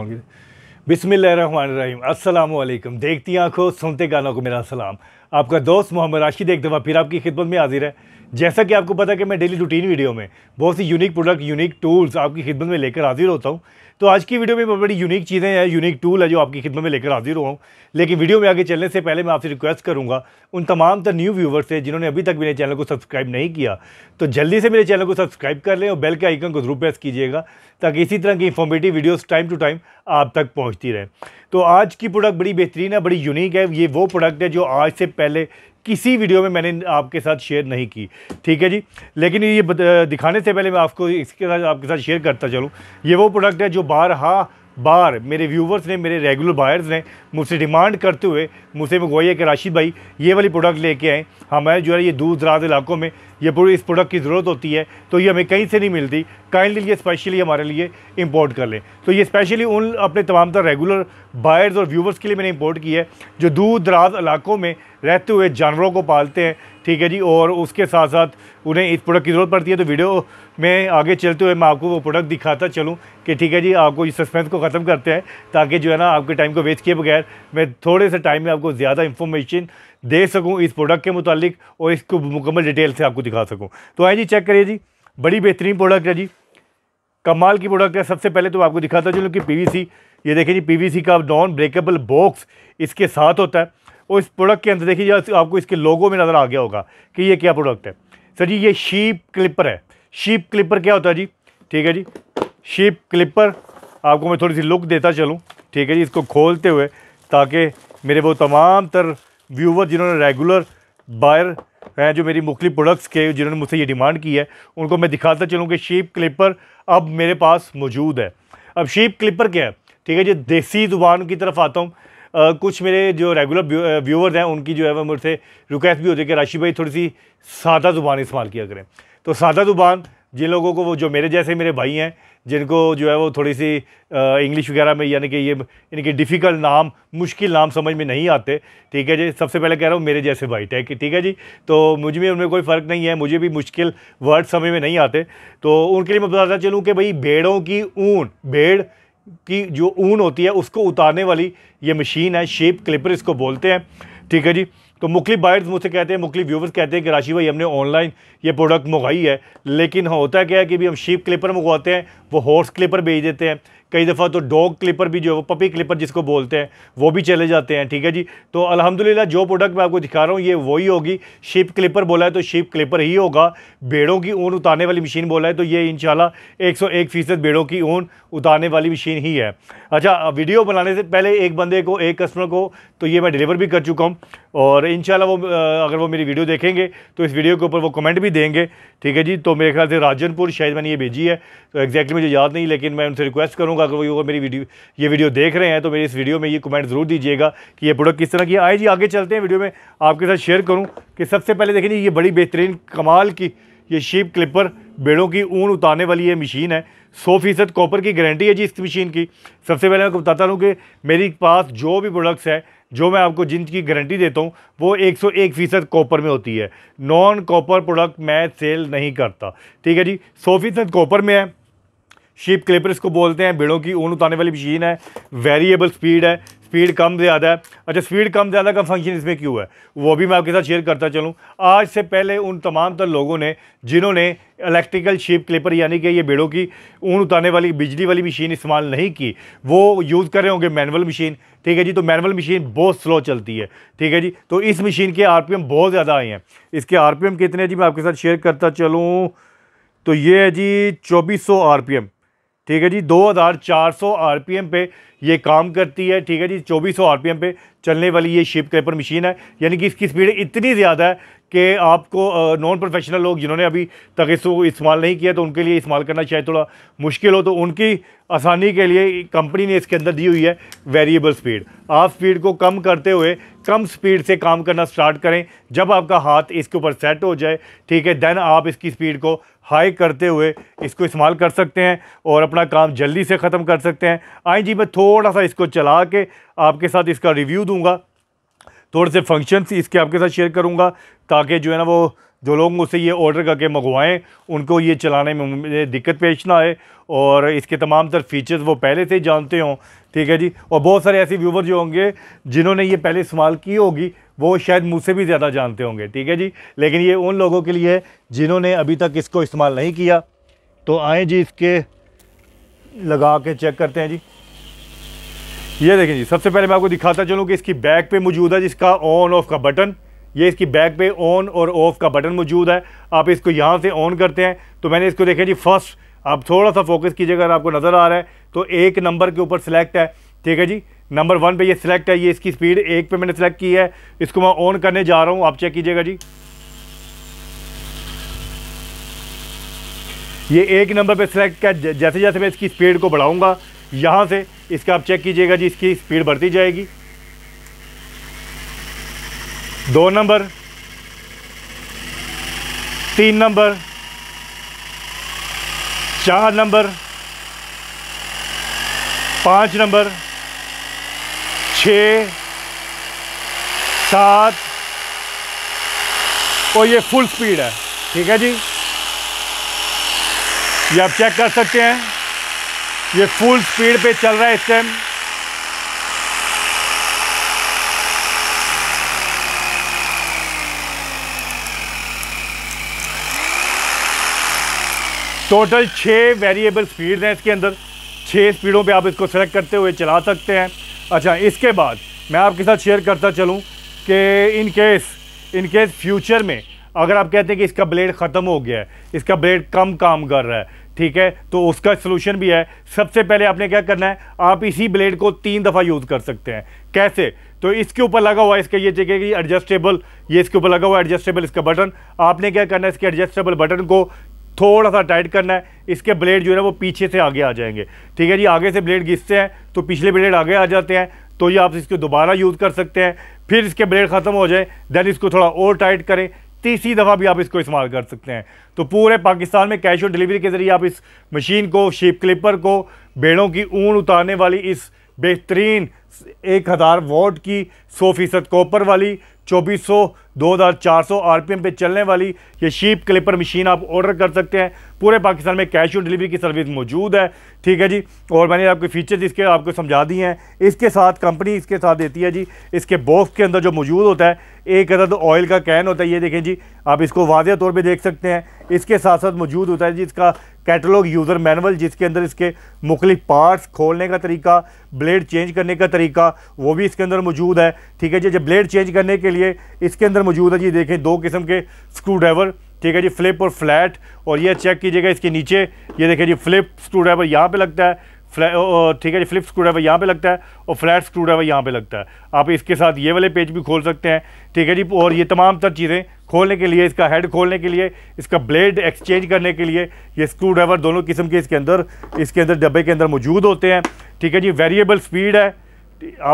अस्सलाम वालेकुम देखती आंखों सुनते गानों को मेरा सलाम आपका दोस्त मोहम्मद राशिद एक दफ़ा फिर आपकी खिदमत में हाजिर है जैसा कि आपको पता है कि मैं डेली रूटीन वीडियो में बहुत सी यूनिक प्रोडक्ट यूनिक टूल्स आपकी खिदमत में लेकर हाजिर होता हूँ तो आज की वीडियो में मैं बड़ी यूनिक चीज़ें हैं यूनिक टूल है जो आपकी खिदमत में लेकर हाजिर हुआ हूँ लेकिन वीडियो में आगे चलने से पहले मैं आपसे रिक्वेस्ट करूँगा उन तमाम तर न्यू व्यूवर्स से जिन्होंने अभी तक मेरे चैनल को सब्सक्राइब नहीं किया तो जल्दी से मेरे चैनल को सब्सक्राइब कर लें और बेल के आइकन को जरूर प्रेस कीजिएगा ताकि इसी तरह की informative videos time to time आप तक पहुँचती रहे तो आज की प्रोडक्ट बड़ी बेहतरीन है बड़ी यूनिक है ये वो प्रोडक्ट है जो आज से पहले किसी वीडियो में मैंने आपके साथ शेयर नहीं की ठीक है जी लेकिन ये दिखाने से पहले मैं आपको इसके साथ आपके साथ शेयर करता चलूँ ये वो प्रोडक्ट है जो बारहा बार मेरे व्यूवर्स ने मेरे रेगुलर बायर्स ने मुझसे डिमांड करते हुए मुझसे मंगवाई कि राशिद भाई ये वाली प्रोडक्ट लेके आएँ हमारे जो है ये दूर दराज इलाकों में ये पूरी इस प्रोडक्ट की ज़रूरत होती है तो ये हमें कहीं से नहीं मिलती काइंडली ये स्पेशली हमारे लिए इम्पोर्ट कर लें तो ये स्पेशली उन अपने तमाम तरह रेगुलर बायर्स और व्यूवर्स के लिए मैंने इम्पोर्ट की है जो दूर दराज इलाकों में रहते हुए जानवरों को पालते हैं ठीक है जी और उसके साथ साथ उन्हें इस प्रोडक्ट की ज़रूरत पड़ती है तो वीडियो में आगे चलते हुए मैं आपको वो प्रोडक्ट दिखाता चलूँ कि ठीक है जी आपको इस सस्पेंस को ख़त्म करते हैं ताकि जो है ना आपके टाइम को वेस्ट किए बगैर मैं थोड़े से टाइम में आपको ज़्यादा इन्फॉर्मेशन दे सकूँ इस प्रोडक्ट के मुतालिक और इसको मुकम्मल डिटेल से आपको दिखा सकूँ तो आए जी चेक करिए जी बड़ी बेहतरीन प्रोडक्ट है जी कमाल की प्रोडक्ट है सबसे पहले तो आपको दिखाता चलूँ कि सी ये देखिए जी सी का नॉन ब्रेकेबल बॉक्स इसके साथ होता है और इस प्रोडक्ट के अंदर देखिए आपको इसके लोगों में नज़र आ गया होगा कि ये क्या प्रोडक्ट है सर जी ये शीप क्लिपर है शीप क्लिपर क्या होता है जी ठीक है जी शीप क्लिपर आपको मैं थोड़ी सी लुक देता चलूँ ठीक है जी इसको खोलते हुए ताकि मेरे वो तमाम तर व्यूवर जिन्होंने रेगुलर बायर हैं जो मेरी मुख्तु प्रोडक्ट्स के जिन्होंने मुझसे ये डिमांड की है उनको मैं दिखाता चलूँ कि शीप क्लिपर अब मेरे पास मौजूद है अब शीप क्लिपर क्या है ठीक है जी देसी ज़ुबान की तरफ आता हूँ कुछ मेरे जो रेगुलर व्यूवर्स हैं उनकी जो है वो मुझसे रिक्वेस्ट भी होती है कि राशि भाई थोड़ी सी सादा ज़ुबान इस्तेमाल किया करें तो सादा ज़ुबान जिन लोगों को वो जो मेरे जैसे मेरे भाई हैं जिनको जो है वो थोड़ी सी इंग्लिश वगैरह में यानी कि ये इनके डिफ़िकल्ट नाम मुश्किल नाम समझ में नहीं आते ठीक है जी सबसे पहले कह रहा हूँ मेरे जैसे भाई टैक ठीक है जी तो मुझ में उनमें कोई फ़र्क नहीं है मुझे भी मुश्किल वर्ड समझ में नहीं आते तो उनके लिए मैं बताना चलूँ कि भाई भेड़ों की ऊन भेड़ की जो ऊन होती है उसको उतारने वाली ये मशीन है शेप क्लिपर इसको बोलते हैं ठीक है जी तो मुखली बायर्स मुझसे कहते हैं मुखली व्यूवर्स कहते हैं कि राशि भाई हमने ऑनलाइन ये प्रोडक्ट मंगाई है लेकिन होता क्या है कि भी हम शीप क्लिपर मंगवाते हैं वो हॉर्स क्लिपर भेज देते हैं कई दफ़ा तो डॉग क्लिपर भी जो है वो पपी क्लिपर जिसको बोलते हैं वो भी चले जाते हैं ठीक है जी तो अलहमदिल्ला जो प्रोडक्ट मैं आपको दिखा रहा हूँ ये वही होगी शिप क्लिपर बोला है तो शिप क्लिपर ही होगा बेड़ों की ऊन उतारने वाली मशीन बोला है तो ये इन एक फ़ीसद बेड़ों की ऊन उतारने वाली मशीन ही है अच्छा वीडियो बनाने से पहले एक बंदे को एक कस्टमर को तो ये मैं डिलीवर भी कर चुका हूँ और इन वो अगर वो मेरी वीडियो देखेंगे तो इस वीडियो के ऊपर वो कमेंट भी देंगे ठीक है जी तो मेरे ख्याल से राजनपुर शायद मैंने ये भेजी है तो एग्जैक्टली मुझे याद नहीं लेकिन मैं उनसे रिक्वेस्ट करूँगा होगा अगर वो और मेरी वीडियो ये वीडियो देख रहे हैं तो मेरी इस वीडियो में ये कमेंट ज़रूर दीजिएगा कि ये प्रोडक्ट किस तरह की आए जी आगे चलते हैं वीडियो में आपके साथ शेयर करूँ कि सबसे पहले देखें ये बड़ी बेहतरीन कमाल की ये शीप क्लिपर बेड़ों की ऊन उतारने वाली ये मशीन है सौ फीसद कॉपर की गारंटी है जी इस मशीन की सबसे पहले मैं आपको बताता हूँ कि मेरे पास जो भी प्रोडक्ट्स है जो मैं आपको जिनकी गारंटी देता हूँ वो 101 फीसद कॉपर में होती है नॉन कॉपर प्रोडक्ट मैं सेल नहीं करता ठीक है जी सौ फीसद कॉपर में है शिप क्लिपर्स को बोलते हैं बेड़ों की ऊन उतारने वाली मशीन है वेरिएबल स्पीड है स्पीड कम ज़्यादा है अच्छा स्पीड कम ज़्यादा का फंक्शन इसमें क्यों है वो भी मैं आपके साथ शेयर करता चलूँ आज से पहले उन तमाम तर लोगों ने जिन्होंने इलेक्ट्रिकल शिप क्लिपर यानी कि ये बेड़ों की ऊन उतारने वाली बिजली वाली मशीन इस्तेमाल नहीं की वो यूज़ कर रहे होंगे मैनुअल मशीन ठीक है जी तो मैनुअल मशीन बहुत स्लो चलती है ठीक है जी तो इस मशीन के एम बहुत ज़्यादा आए हैं इसके एम कितने जी मैं आपके साथ शेयर करता चलूँ तो ये है जी चौबीस सौ एम ठीक है जी 2400 आरपीएम पे ये काम करती है ठीक है जी 2400 आरपीएम पे चलने वाली ये शिप क्रेपर मशीन है यानी कि इसकी स्पीड इतनी ज़्यादा है कि आपको नॉन प्रोफेशनल लोग जिन्होंने अभी तक इसको इस्तेमाल नहीं किया तो उनके लिए इस्तेमाल करना शायद थोड़ा मुश्किल हो तो उनकी आसानी के लिए कंपनी ने इसके अंदर दी हुई है वेरिएबल स्पीड आप स्पीड को कम करते हुए कम स्पीड से काम करना स्टार्ट करें जब आपका हाथ इसके ऊपर सेट हो जाए ठीक है देन आप इसकी स्पीड को हाई करते हुए इसको इस्तेमाल कर सकते हैं और अपना काम जल्दी से ख़त्म कर सकते हैं आई जी मैं थोड़ा सा इसको चला के आपके साथ इसका रिव्यू दूंगा थोड़े से फंक्शंस इसके आपके साथ शेयर करूंगा ताकि जो है ना वो जो लोग मुझसे ये ऑर्डर करके मंगवाएं उनको ये चलाने में दिक्कत पेश ना आए और इसके तमाम तर फीचर्स वो पहले से जानते हों ठीक है जी और बहुत सारे ऐसे व्यूवर जो होंगे जिन्होंने ये पहले इस्तेमाल की होगी वो शायद मुझसे भी ज़्यादा जानते होंगे ठीक है जी लेकिन ये उन लोगों के लिए है जिन्होंने अभी तक इसको इस्तेमाल नहीं किया तो आए जी इसके लगा के चेक करते हैं जी ये देखें जी सबसे पहले मैं आपको दिखाता चलूँ कि इसकी बैक पे मौजूद है जिसका ऑन ऑफ का बटन ये इसकी बैक पे ऑन और ऑफ का बटन मौजूद है आप इसको यहाँ से ऑन करते हैं तो मैंने इसको देखें जी फर्स्ट आप थोड़ा सा फोकस कीजिएगा अगर आपको नज़र आ रहा है तो एक नंबर के ऊपर सिलेक्ट है ठीक है जी नंबर वन पे ये सिलेक्ट है ये इसकी स्पीड एक पे मैंने सिलेक्ट की है इसको मैं ऑन करने जा रहा हूँ आप चेक कीजिएगा जी ये एक नंबर पे सिलेक्ट है जैसे जैसे मैं इसकी स्पीड को बढ़ाऊंगा यहाँ से इसका आप चेक कीजिएगा जी इसकी स्पीड बढ़ती जाएगी दो नंबर तीन नंबर चार नंबर पाँच नंबर छ सात और ये फुल स्पीड है ठीक है जी ये आप चेक कर सकते हैं ये फुल स्पीड पे चल रहा है इस टाइम टोटल छः वेरिएबल स्पीड हैं इसके अंदर छः स्पीडों पे आप इसको सेलेक्ट करते हुए चला सकते हैं अच्छा इसके बाद मैं आपके साथ शेयर करता चलूँ कि in case in case future में अगर आप कहते हैं कि इसका ब्लेड ख़त्म हो गया है इसका ब्लेड कम काम कर रहा है ठीक है तो उसका सलूशन भी है सबसे पहले आपने क्या करना है आप इसी ब्लेड को तीन दफ़ा यूज़ कर सकते हैं कैसे तो इसके ऊपर लगा हुआ है इसका ये चाहिए कि एडजस्टेबल ये इसके ऊपर लगा हुआ है एडजस्टेबल इसका बटन आपने क्या करना है इसके एडजस्टेबल बटन को थोड़ा सा टाइट करना है इसके ब्लेड जो है ना वो पीछे से आगे आ जाएंगे ठीक है जी आगे से ब्लेड घिसते हैं तो पिछले ब्लेड आगे आ जाते हैं तो ये आप इसको दोबारा यूज़ कर सकते हैं फिर इसके ब्लेड ख़त्म हो जाए देन इसको थोड़ा और टाइट करें तीसरी दफ़ा भी आप इसको इस्तेमाल कर सकते हैं तो पूरे पाकिस्तान में कैश ऑन डिलीवरी के ज़रिए आप इस मशीन को शेप क्लिपर को भेड़ों की ऊन उतारने वाली इस बेहतरीन एक हज़ार वॉट की सौ फीसद कॉपर वाली चौबीस सौ 2400 आरपीएम पे चलने वाली ये शीप क्लिपर मशीन आप ऑर्डर कर सकते हैं पूरे पाकिस्तान में कैश ऑन डिलीवरी की सर्विस मौजूद है ठीक है जी और मैंने आपके फीचर्स इसके आपको समझा दिए हैं इसके साथ कंपनी इसके साथ देती है जी इसके बॉक्स के अंदर जो मौजूद होता है एक अदद ऑयल का कैन होता है ये देखें जी आप इसको वाजह तौर पर देख सकते हैं इसके साथ साथ मौजूद होता है जी इसका कैटलॉग यूज़र मैनुअल जिसके अंदर इसके मुख्तलिफ पार्ट्स खोलने का तरीका ब्लेड चेंज करने का तरीका वो भी इसके अंदर मौजूद है ठीक है जी जब ब्लेड चेंज करने के लिए इसके अंदर मौजूद है जी देखें दो किस्म के स्क्रू ड्राइवर ठीक है जी फ्लिप और फ्लैट और ये चेक कीजिएगा इसके नीचे ये देखें जी फ्लिप स्क्रू ड्राइवर यहाँ पे लगता है ठीक है जी फ्लिप स्क्रू ड्राइवर यहाँ पे लगता है और फ्लैट स्क्रू ड्राइवर यहाँ पे लगता है आप इसके साथ ये वाले पेज भी खोल सकते हैं ठीक है जी और ये तमाम तर चीज़ें खोलने के लिए इसका हेड खोलने के लिए इसका ब्लेड एक्सचेंज करने के लिए ये स्क्रू ड्राइवर दोनों किस्म के इसके अंदर इसके अंदर डब्बे के अंदर मौजूद होते हैं ठीक है जी वेरिएबल स्पीड है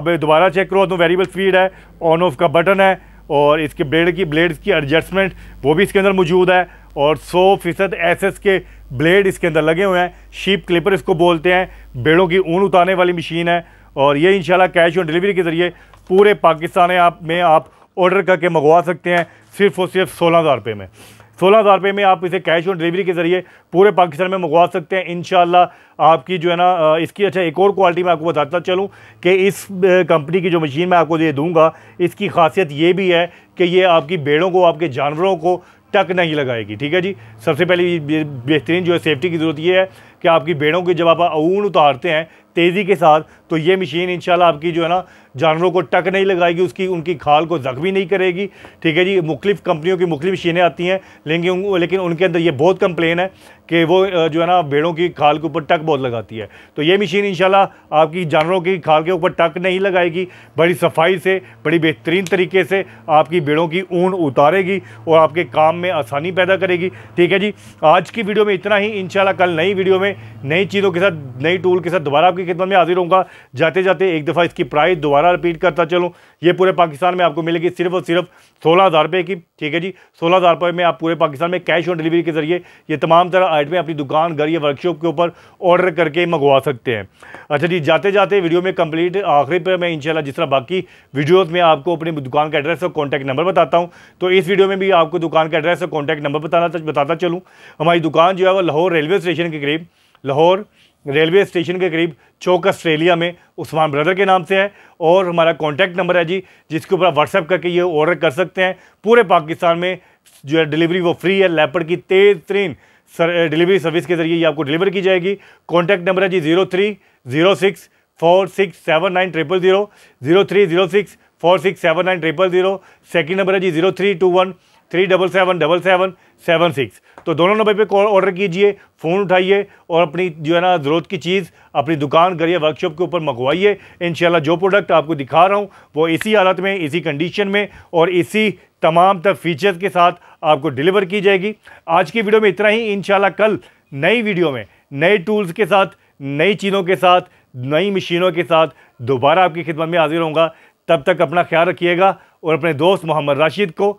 आप दोबारा चेक करो तो वेरिएबल स्पीड है ऑन ऑफ का बटन है और इसके ब्लेड की ब्लेड की एडजस्टमेंट वो भी इसके अंदर मौजूद है और 100 फीसद एस के ब्लेड इसके अंदर लगे हुए हैं शीप क्लिपर इसको बोलते हैं बेड़ों की ऊन उतारने वाली मशीन है और ये इन कैश ऑन डिलीवरी के ज़रिए पूरे पाकिस्तान आप में आप ऑर्डर करके मंगवा सकते हैं सिर्फ और सिर्फ सोलह हज़ार रुपये में सोलह हज़ार रुपये में आप इसे कैश ऑन डिलीवरी के ज़रिए पूरे पाकिस्तान में मंगवा सकते हैं इन आपकी जो है ना इसकी अच्छा एक और क्वालिटी मैं आपको बताता चलूँ कि इस कंपनी की जो मशीन मैं आपको ये दूँगा इसकी खासियत ये भी है कि ये आपकी बेड़ों को आपके जानवरों को टक नहीं लगाएगी ठीक है जी सबसे पहले बेहतरीन जो है सेफ्टी की ज़रूरत ये है कि आपकी बेड़ों की जब आप ऊन उतारते हैं तेज़ी के साथ तो ये मशीन इंशाल्लाह आपकी जो है ना जानवरों को टक नहीं लगाएगी उसकी उनकी खाल को जख्मी नहीं करेगी ठीक है जी मुख्तफ कंपनियों की मुख्तु मशीनें आती हैं लेकिन लेकिन उनके अंदर ये बहुत कंप्लेन है कि वो जो है ना भेड़ों की खाल के ऊपर टक बहुत लगाती है तो ये मशीन इंशाल्लाह आपकी जानवरों की खाल के ऊपर टक नहीं लगाएगी बड़ी सफाई से बड़ी बेहतरीन तरीके से आपकी भेड़ों की ऊन उतारेगी और आपके काम में आसानी पैदा करेगी ठीक है जी आज की वीडियो में इतना ही इन कल नई वीडियो में नई चीज़ों के साथ नई टूल के साथ दोबारा आपकी खिदमत में हाजिर होंगे जाते जाते एक दफ़ा इसकी प्राइस दोबारा दोबारा रिपीट करता चलूँ ये पूरे पाकिस्तान में आपको मिलेगी सिर्फ और सिर्फ सोलह हज़ार रुपये की ठीक है जी सोलह हज़ार रुपये में आप पूरे पाकिस्तान में कैश ऑन डिलीवरी के ज़रिए ये तमाम तरह आइटमें अपनी दुकान घर या वर्कशॉप के ऊपर ऑर्डर करके मंगवा सकते हैं अच्छा जी जाते जाते वीडियो में कंप्लीट आखिरी पर मैं इनशाला जिस तरह बाकी वीडियोज में आपको अपनी दुकान का एड्रेस और कॉन्टैक्ट नंबर बताता हूँ तो इस वीडियो में भी आपको दुकान का एड्रेस और कॉन्टैक्ट नंबर बताना बताता चलूँ हमारी दुकान जो है वो लाहौर रेलवे स्टेशन के करीब लाहौर रेलवे स्टेशन के करीब चौक ऑस्ट्रेलिया में उस्मान ब्रदर के नाम से है और हमारा कॉन्टैक्ट नंबर है जी जिसके ऊपर आप व्हाट्सअप करके ये ऑर्डर कर सकते हैं पूरे पाकिस्तान में जो है डिलीवरी वो फ्री है लेपर्ड की तेज़ तरीन सर डिलीवरी सर्विस के ज़रिए ये आपको डिलीवर की जाएगी कॉन्टैक्ट नंबर है जी zero three zero six four six seven nine triple zero zero three zero six four six seven nine triple zero second number है जी zero three two one three double seven double seven seven six तो दोनों number पे call order कीजिए phone उठाइए और अपनी जो है ना ज़रूरत की चीज़ अपनी दुकान करिए वर्कशॉप के ऊपर मंगवाइए इन जो प्रोडक्ट आपको दिखा रहा हूँ वो इसी हालत में इसी कंडीशन में और इसी तमाम तर फीचर्स के साथ आपको डिलीवर की जाएगी आज की वीडियो में इतना ही इन कल नई वीडियो में नए टूल्स के साथ नई चीज़ों के साथ नई मशीनों के साथ दोबारा आपकी खिदमत में हाजिर होंगे तब तक अपना ख्याल रखिएगा और अपने दोस्त मोहम्मद राशिद को